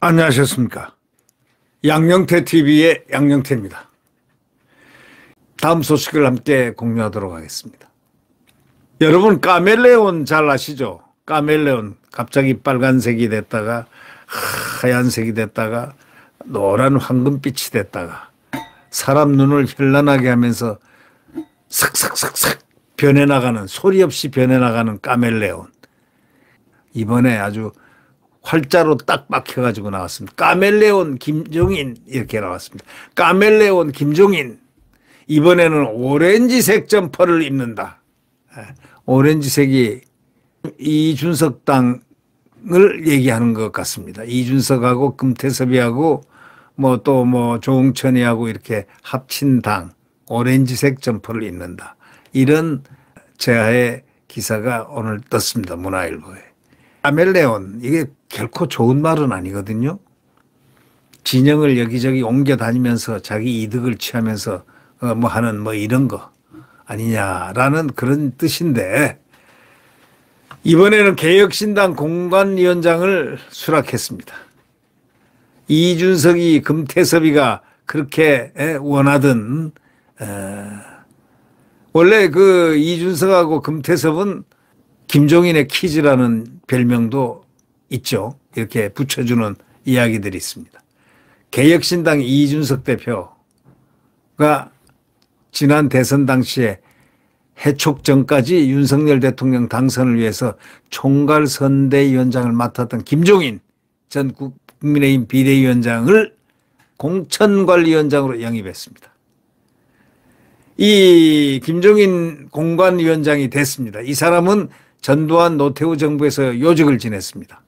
안녕하셨습니까? 양영태 TV의 양영태입니다. 다음 소식을 함께 공유하도록 하겠습니다. 여러분 카멜레온잘 아시죠? 카멜레온 갑자기 빨간색이 됐다가 하얀색이 됐다가 노란 황금빛이 됐다가 사람 눈을 현란하게 하면서 삭삭삭삭 변해나가는 소리 없이 변해나가는 까멜레온. 이번에 아주 활자로 딱 박혀가지고 나왔습니다. 까멜레온 김종인 이렇게 나왔습니다. 까멜레온 김종인 이번에는 오렌지색 점퍼를 입는다. 예, 오렌지색이 이준석 당을 얘기하는 것 같습니다. 이준석하고 금태섭이하고 뭐 또뭐 뭐 조홍천이하고 이렇게 합친 당. 오렌지색 점퍼를 입는다. 이런 제하의 기사가 오늘 떴습니다. 문화일보에. 아멜레온 이게 결코 좋은 말은 아니거든요. 진영을 여기저기 옮겨 다니면서 자기 이득을 취하면서 어, 뭐 하는 뭐 이런 거 아니냐라는 그런 뜻인데 이번에는 개혁신당 공관위원장을 수락했습니다. 이준석이 금태섭이가 그렇게 원하던 예. 원래 그 이준석하고 금태섭은 김종인의 키즈라는 별명도 있죠. 이렇게 붙여주는 이야기들이 있습니다. 개혁신당 이준석 대표가 지난 대선 당시에 해촉 전까지 윤석열 대통령 당선을 위해서 총괄 선대위원장을 맡았던 김종인 전 국민의힘 비대위원장을 공천관리위원장으로 영입했습니다. 이 김종인 공관위원장이 됐습니다. 이 사람은 전두환 노태우 정부에서 요직을 지냈습니다.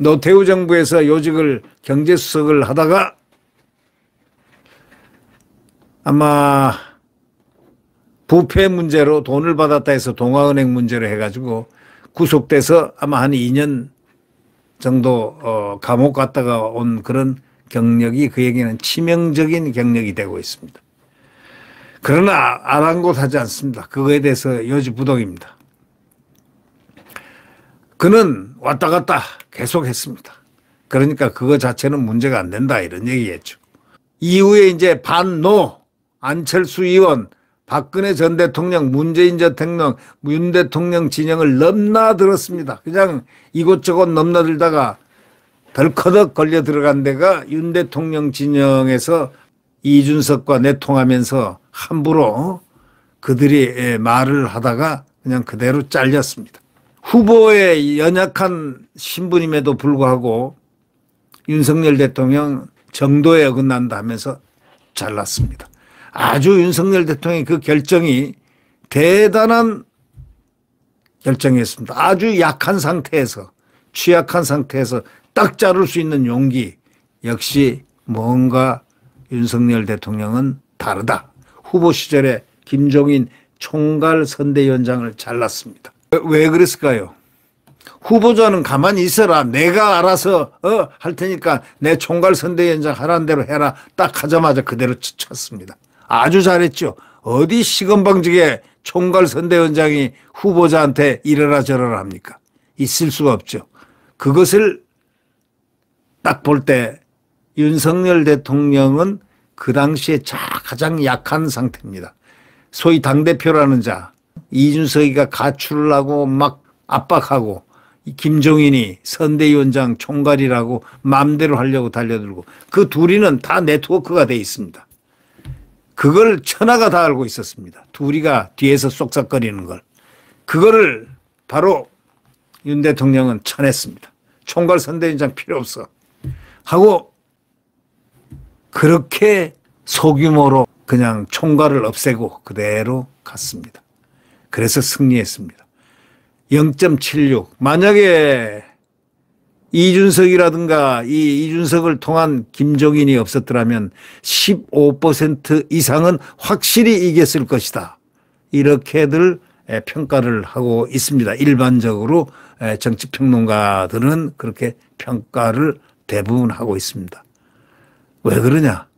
노태우 정부에서 요직을 경제수석을 하다가 아마 부패 문제로 돈을 받았다 해서 동아은행 문제로 해가지고 구속돼서 아마 한 2년 정도 어, 감옥 갔다가 온 그런 경력이 그에게는 치명적인 경력이 되고 있습니다. 그러나 아랑곳하지 않습니다. 그거에 대해서 여지부동입니다. 그는 왔다 갔다 계속했습니다. 그러니까 그거 자체는 문제가 안 된다 이런 얘기겠죠. 이후에 이제 반노 안철수 의원 박근혜 전 대통령, 문재인 전 대통령, 윤 대통령 진영을 넘나들었습니다. 그냥 이곳저곳 넘나들다가 덜커덕 걸려 들어간 데가 윤 대통령 진영에서 이준석과 내통하면서 함부로 그들이 예, 말을 하다가 그냥 그대로 잘렸습니다. 후보의 연약한 신분임에도 불구하고 윤석열 대통령 정도에 어긋난다 하면서 잘랐습니다. 아주 윤석열 대통령의 그 결정이 대단한 결정이었습니다. 아주 약한 상태에서 취약한 상태에서 딱 자를 수 있는 용기 역시 뭔가 윤석열 대통령은 다르다. 후보 시절에 김종인 총괄 선대위원장을 잘랐습니다. 왜 그랬을까요? 후보자는 가만히 있어라. 내가 알아서 어, 할 테니까 내 총괄 선대위원장 하라는 대로 해라. 딱 하자마자 그대로 쳤습니다. 아주 잘했죠. 어디 시건방지게 총괄 선대위원장이 후보자한테 이러라 저러라 합니까? 있을 수가 없죠. 그것을 딱볼때 윤석열 대통령은 그 당시에 가장 약한 상태입니다. 소위 당대표라는 자, 이준석이가 가출을 하고 막 압박하고 김종인이 선대위원장 총괄이라고 맘대로 하려고 달려들고 그 둘이는 다 네트워크가 돼 있습니다. 그걸 천하가 다 알고 있었습니다. 둘이가 뒤에서 쏙삭거리는 걸. 그거를 바로 윤 대통령은 쳐냈습니다. 총괄 선대위원장 필요 없어. 하고 그렇게 소규모로 그냥 총괄을 없애고 그대로 갔습니다. 그래서 승리했습니다. 0.76. 만약에 이준석이라든가 이 이준석을 통한 김종인이 없었더라면 15% 이상은 확실히 이겼을 것이다. 이렇게들 평가를 하고 있습니다. 일반적으로 정치평론가들은 그렇게 평가를 대부분 하고 있습니다. 왜 그러냐?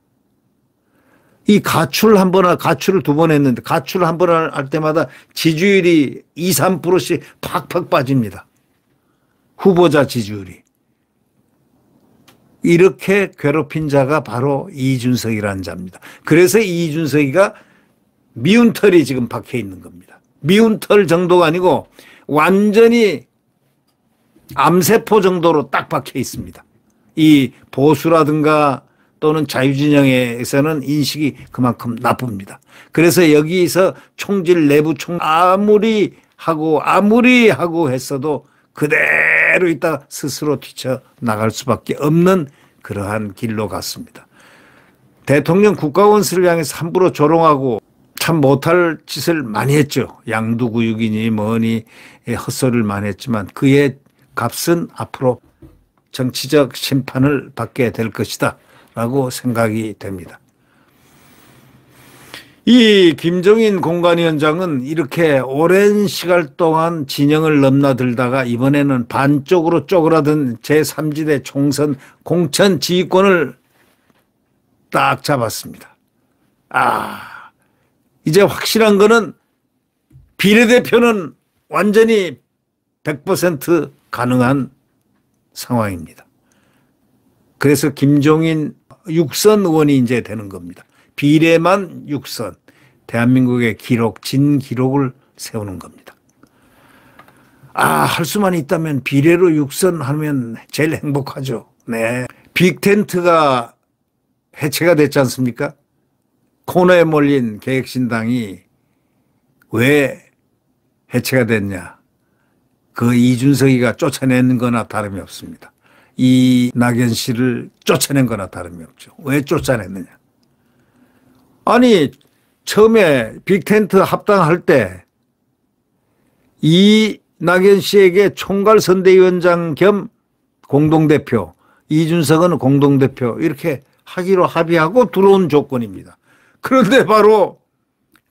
이 가출 한 번, 가출을 두 번 했는데 가출한 번 할 때마다 지지율이 2, 3%씩 팍팍 빠집니다. 후보자 지지율이. 이렇게 괴롭힌 자가 바로 이준석이라는 자입니다. 그래서 이준석이가 미운 털이 지금 박혀 있는 겁니다. 미운 털 정도가 아니고 완전히 암세포 정도로 딱 박혀 있습니다. 이 보수라든가 또는 자유진영에서는 인식이 그만큼 나쁩니다. 그래서 여기서 총질 내부 총 아무리 하고 아무리 하고 했어도 그대로 있다 스스로 뛰쳐나갈 수밖에 없는 그러한 길로 갔습니다. 대통령 국가원수를 향해서 함부로 조롱하고 참 못할 짓을 많이 했죠. 양두구육이니 뭐니 헛소리를 많이 했지만 그의 값은 앞으로 정치적 심판을 받게 될 것이다. 라고 생각이 됩니다. 이 김종인 공관위원장은 이렇게 오랜 시간 동안 진영을 넘나들다가 이번에는 반쪽으로 쪼그라든 제3지대 총선 공천 지휘권을 딱 잡았습니다. 아, 이제 확실한 거는 비례대표는 완전히 100% 가능한 상황입니다. 그래서 김종인 육선 의원이 이제 되는 겁니다. 비례만 육선. 대한민국의 기록, 진 기록을 세우는 겁니다. 아, 할 수만 있다면 비례로 육선 하면 제일 행복하죠. 네. 빅텐트가 해체가 됐지 않습니까? 코너에 몰린 계획신당이 왜 해체가 됐냐. 그 이준석이가 쫓아내 거나 다름이 없습니다. 이 낙연 씨를 쫓아낸 거나 다름이 없죠. 왜 쫓아냈느냐. 아니, 처음에 빅텐트 합당할 때 이 낙연 씨에게 총괄 선대위원장 겸 공동대표, 이준석은 공동대표 이렇게 하기로 합의하고 들어온 조건입니다. 그런데 바로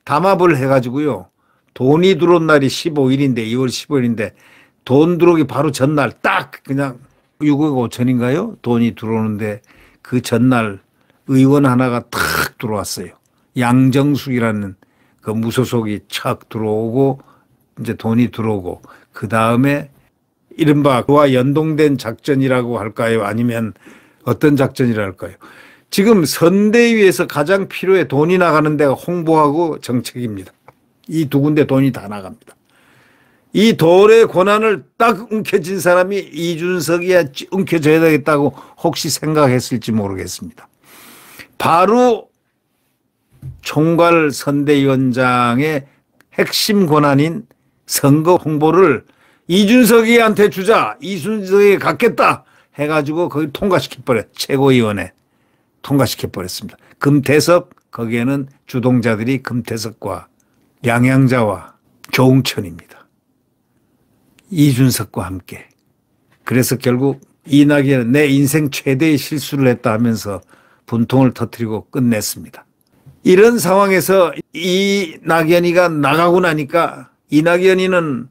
담합을 해가지고요. 돈이 들어온 날이 15일인데 2월 15일인데 돈 들어오기 바로 전날 딱 그냥 6억 5천인가요? 돈이 들어오는데 그 전날 의원 하나가 탁 들어왔어요. 양정숙이라는 그 무소속이 착 들어오고 이제 돈이 들어오고 그 다음에 이른바 그와 연동된 작전이라고 할까요? 아니면 어떤 작전이랄까요? 지금 선대위에서 가장 필요해 돈이 나가는 데가 홍보하고 정책입니다. 이 두 군데 돈이 다 나갑니다. 이 돌의 권한을딱 움켜쥔 사람이 이준석이야 움켜져야 되겠다고 혹시 생각했을지 모르겠습니다. 바로 총괄 선대위원장의 핵심 권한인 선거 홍보를 이준석이한테 주자 이준석이 갖겠다 해가지고 거기 통과시킬 뻔해 최고위원회 통과시킬 뻔했습니다. 금태섭 거기에는 주동자들이 금태섭과 양양자와 조웅천입니다. 이준석과 함께. 그래서 결국 이낙연은 내 인생 최대의 실수를 했다 하면서 분통을 터뜨리고 끝냈습니다. 이런 상황에서 이낙연이가 나가고 나니까 이낙연이는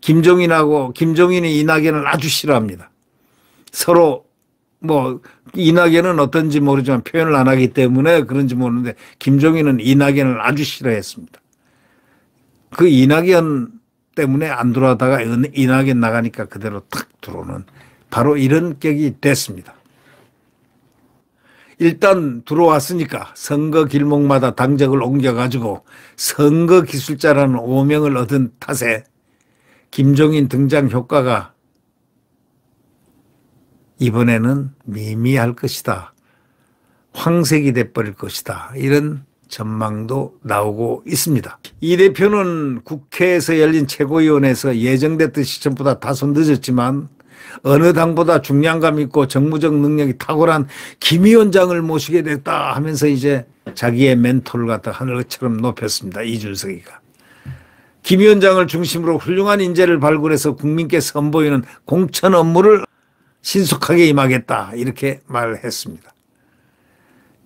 김종인하고 김종인이 이낙연을 아주 싫어합니다. 서로 뭐 이낙연은 어떤지 모르지만 표현을 안 하기 때문에 그런지 모르는데 김종인은 이낙연을 아주 싫어했습니다. 그 이낙연 때문에 안 들어가다가 인하게 나가니까 그대로 탁 들어오는 바로 이런 격이 됐습니다. 일단 들어왔으니까 선거 길목마다 당적을 옮겨가지고 선거 기술자라는 오명을 얻은 탓에 김종인 등장 효과가 이번에는 미미할 것이다. 황색이 돼버릴 것이다. 이런 전망도 나오고 있습니다. 이 대표는 국회에서 열린 최고위원회에서 예정됐던 시점보다 다소 늦었지만 어느 당보다 중량감 있고 정무적 능력이 탁월한 김 위원장을 모시게 됐다 하면서 이제 자기의 멘토를 갖다 하늘처럼 높였습니다. 이준석이가. 김 위원장을 중심으로 훌륭한 인재를 발굴해서 국민께 선보이는 공천 업무를 신속하게 임하겠다 이렇게 말했습니다.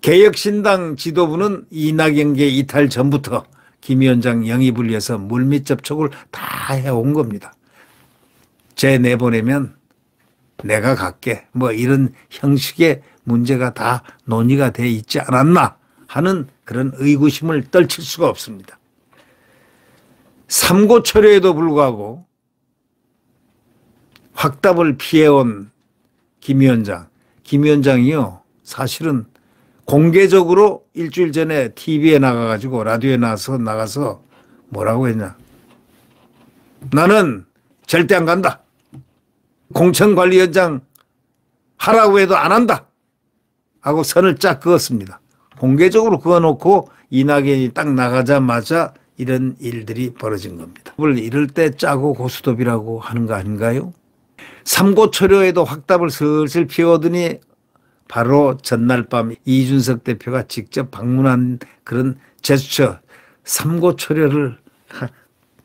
개혁신당 지도부는 이낙연계 이탈 전부터 김 위원장 영입을 위해서 물밑 접촉을 다 해온 겁니다. 제 내보내면 내가 갈게 뭐 이런 형식의 문제가 다 논의가 돼 있지 않았나 하는 그런 의구심을 떨칠 수가 없습니다. 삼고 철회에도 불구하고 확답을 피해온 김 위원장, 김 위원장이요 사실은 공개적으로 일주일 전에 TV에 나가가지고 라디오에 나가서 나가서 뭐라고 했냐. 나는 절대 안 간다. 공천관리위원장 하라고 해도 안 한다. 하고 선을 쫙 그었습니다. 공개적으로 그어놓고 이낙연이 딱 나가자마자 이런 일들이 벌어진 겁니다. 이럴 때 짜고 고스톱이라고 하는 거 아닌가요? 삼고초려에도 확답을 슬슬 피워더니 바로 전날 밤 이준석 대표가 직접 방문한 그런 제스처 삼고초려를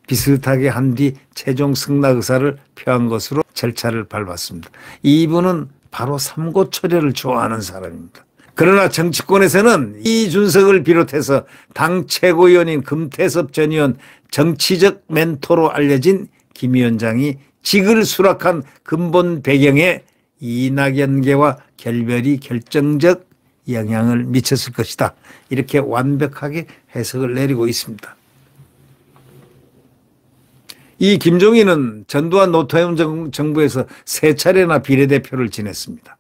비슷하게 한 뒤 최종 승낙 의사를 표한 것으로 절차를 밟았습니다. 이분은 바로 삼고초려를 좋아하는 사람입니다. 그러나 정치권에서는 이준석을 비롯해서 당 최고위원인 금태섭 전 의원 정치적 멘토로 알려진 김 위원장이 직을 수락한 근본 배경에 이낙연계와 결별이 결정적 영향을 미쳤을 것이다. 이렇게 완벽하게 해석을 내리고 있습니다. 이 김종인은 전두환 노태우 정부에서 세 차례나 비례대표를 지냈습니다.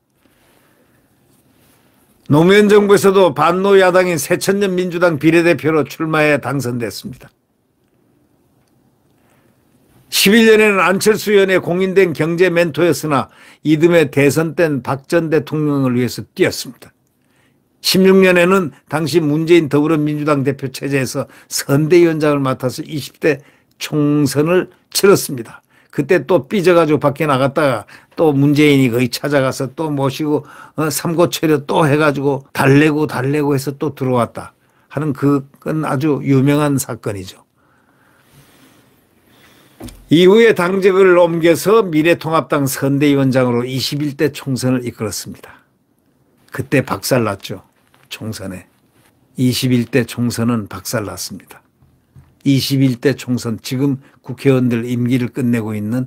노무현 정부에서도 반노 야당인 새천년 민주당 비례대표로 출마해 당선됐습니다. 11년에는 안철수 의원의 공인된 경제 멘토였으나 이듬해 대선 땐박전 대통령을 위해서 뛰었습니다. 16년에는 당시 문재인 더불어민주당 대표 체제에서 선대위원장을 맡아서 20대 총선을 치렀습니다. 그때 또 삐져가지고 밖에 나갔다가 또 문재인이 거의 찾아가서 또 모시고 어, 삼고체려 또 해가지고 달래고 달래고 해서 또 들어왔다 하는 그건 아주 유명한 사건이죠. 이후에 당직을 옮겨서 미래통합당 선대위원장으로 21대 총선을 이끌었습니다. 그때 박살났죠. 총선에. 21대 총선은 박살났습니다. 21대 총선, 지금 국회의원들 임기를 끝내고 있는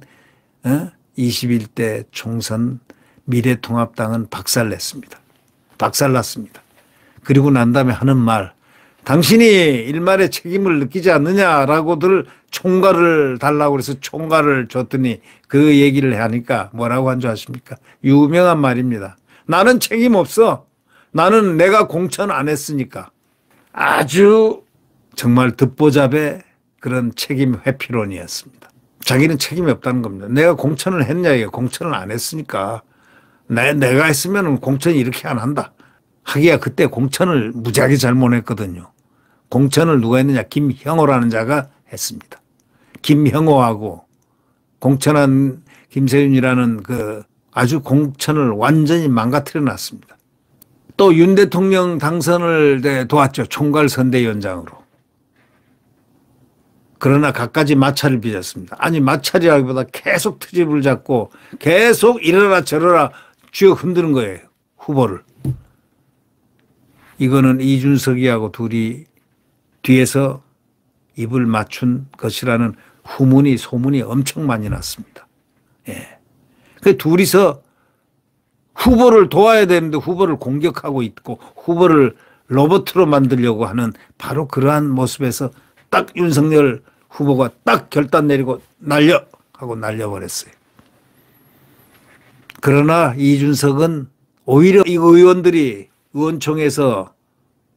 어? 21대 총선 미래통합당은 박살냈습니다. 박살났습니다. 그리고 난 다음에 하는 말, 당신이 일말의 책임을 느끼지 않느냐라고들 총괄을 달라고 그래서 총괄을 줬더니 그 얘기를 하니까 뭐라고 한 줄 아십니까? 유명한 말입니다. 나는 책임 없어. 나는 내가 공천 안 했으니까. 아주 정말 듣보잡의 그런 책임 회피론이었습니다. 자기는 책임이 없다는 겁니다. 내가 공천을 했냐 이거 공천을 안 했으니까 내, 내가 했으면 공천이 이렇게 안 한다. 하기야 그때 공천을 무지하게 잘못했거든요. 공천을 누가 했느냐 김형호라는 자가 했습니다. 김형호하고 공천한 김세윤이라는 그 아주 공천을 완전히 망가뜨려 놨습니다. 또 윤 대통령 당선을 네, 도왔죠. 총괄 선대위원장으로. 그러나 갖가지 마찰을 빚었습니다. 아니 마찰이라기보다 계속 트집을 잡고 계속 이러라 저러라 쥐어 흔드는 거예요. 후보를. 이거는 이준석이하고 둘이 뒤에서 입을 맞춘 것이라는 후문이 소문이 엄청 많이 났습니다. 예. 그 둘이서 후보를 도와야 되는데 후보를 공격하고 있고 후보를 로버트로 만들려고 하는 바로 그러한 모습에서 딱 윤석열 후보가 딱 결단 내리고 날려 하고 날려버렸어요. 그러나 이준석은 오히려 이 의원들이 의원총에서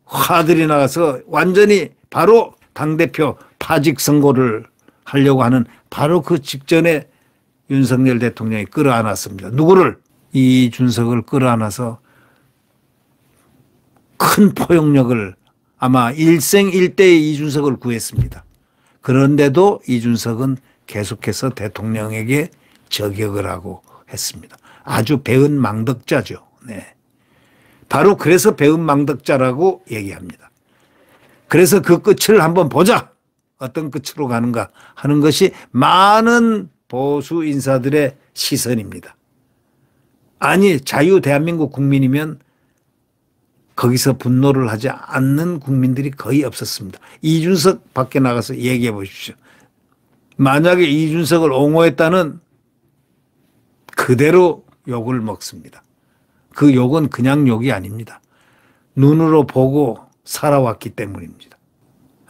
화들이 나가서 완전히 바로 당대표 파직 선고를 하려고 하는 바로 그 직전에 윤석열 대통령이 끌어안았습니다. 누구를? 이준석을 끌어안아서 큰 포용력을 아마 일생일대의 이준석을 구했습니다. 그런데도 이준석은 계속해서 대통령에게 저격을 하고 했습니다. 아주 배은 망덕자죠. 네. 바로 그래서 배은 망덕자라고 얘기합니다. 그래서 그 끝을 한번 보자. 어떤 끝으로 가는가 하는 것이 많은 보수 인사들의 시선입니다. 아니, 자유 대한민국 국민이면 거기서 분노를 하지 않는 국민들이 거의 없었습니다. 이준석 밖에 나가서 얘기해 보십시오. 만약에 이준석을 옹호했다는 그대로 욕을 먹습니다. 그 욕은 그냥 욕이 아닙니다. 눈으로 보고 살아왔기 때문입니다.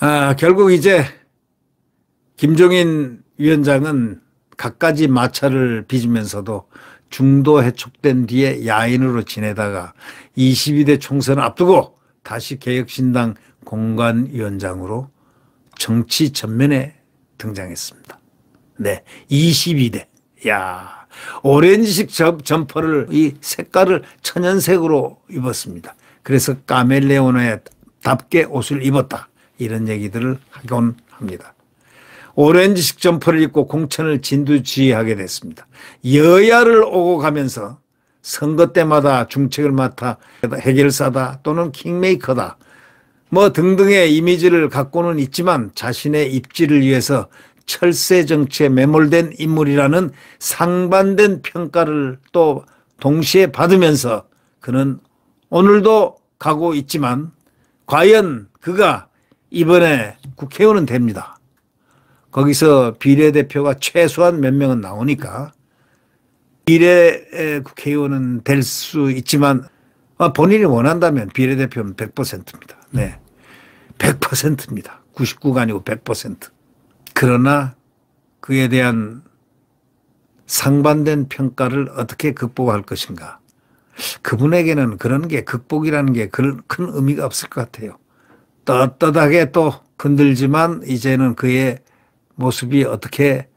아, 결국 이제 김종인 위원장은 갖가지 마찰을 빚으면서도 중도 해촉된 뒤에 야인으로 지내다가 22대 총선을 앞두고 다시 개혁신당 공관위원장으로 정치 전면에 등장했습니다. 네, 22대. 야, 오렌지식 점퍼를 이 색깔을 천연색으로 입었습니다. 그래서 까멜레오나에 답게 옷을 입었다. 이런 얘기들을 하곤 합니다. 오렌지 식점포를 입고 공천을 진두지휘하게 됐습니다. 여야를 오고 가면서 선거 때마다 중책을 맡아 해결사다 또는 킹메이커다 뭐 등등의 이미지를 갖고는 있지만 자신의 입지를 위해서 철새 정치에 매몰된 인물이라는 상반된 평가를 또 동시에 받으면서 그는 오늘도 가고 있지만 과연 그가 이번에 국회의원은 됩니다. 거기서 비례대표가 최소한 몇 명은 나오니까 비례 국회의원은 될 수 있지만 아, 본인이 원한다면 비례대표는 100%입니다. 네. 100%입니다. 99가 아니고 100%. 그러나 그에 대한 상반된 평가를 어떻게 극복할 것인가. 그분에게는 그런 게 극복이라는 게 그런 큰 의미가 없을 것 같아요. 떳떳하게 또 흔들지만 이제는 그의 모습이 어떻게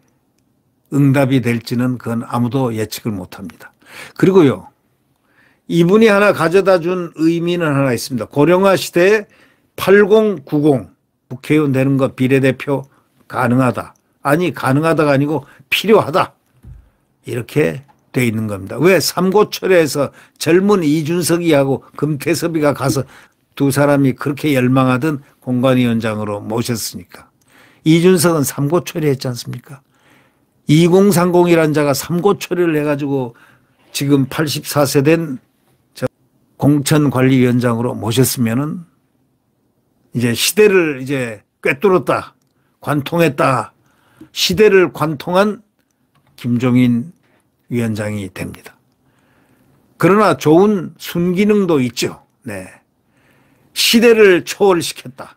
응답이 될지는 그건 아무도 예측을 못 합니다. 그리고요. 이분이 하나 가져다 준 의미는 하나 있습니다. 고령화 시대에 8090 국회의원 되는 것 비례대표 가능하다. 아니 가능하다가 아니고 필요하다. 이렇게 돼 있는 겁니다. 왜 삼고철에서 젊은 이준석이하고 금태섭이가 가서 두 사람이 그렇게 열망하던 공관위원장으로 모셨으니까. 이준석은 삼고 처리했지 않습니까? 2030이라는 자가 삼고 처리를 해가지고 지금 84세 된 공천관리위원장으로 모셨으면은 이제 시대를 이제 꿰뚫었다. 관통했다. 시대를 관통한 김종인 위원장이 됩니다. 그러나 좋은 순기능도 있죠. 네. 시대를 초월시켰다.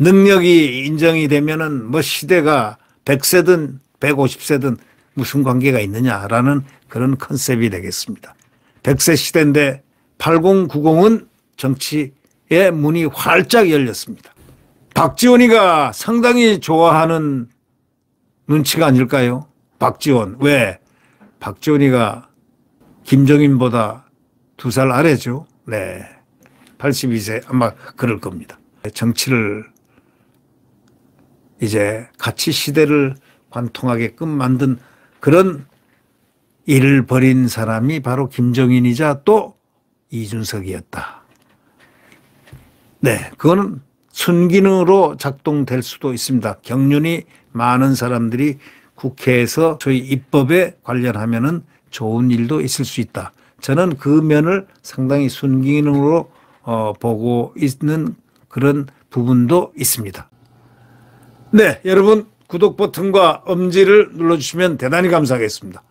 능력이 인정이 되면은 뭐 시대가 100세든 150세든 무슨 관계가 있느냐라는 그런 컨셉이 되겠습니다. 100세 시대인데 8090은 정치의 문이 활짝 열렸습니다. 박지원이가 상당히 좋아하는 눈치가 아닐까요? 박지원. 왜? 박지원이가 김정인보다 두 살 아래죠. 네. 82세 아마 그럴 겁니다. 정치를 이제 같이 시대를 관통하게끔 만든 그런 일을 벌인 사람이 바로 김정인이자 또 이준석이었다. 네, 그거는 순기능으로 작동될 수도 있습니다. 경륜이 많은 사람들이 국회에서 저희 입법에 관련하면은 좋은 일도 있을 수 있다. 저는 그 면을 상당히 순기능으로 어, 보고 있는 그런 부분도 있습니다. 네, 여러분 구독 버튼과 엄지를 눌러주시면 대단히 감사하겠습니다.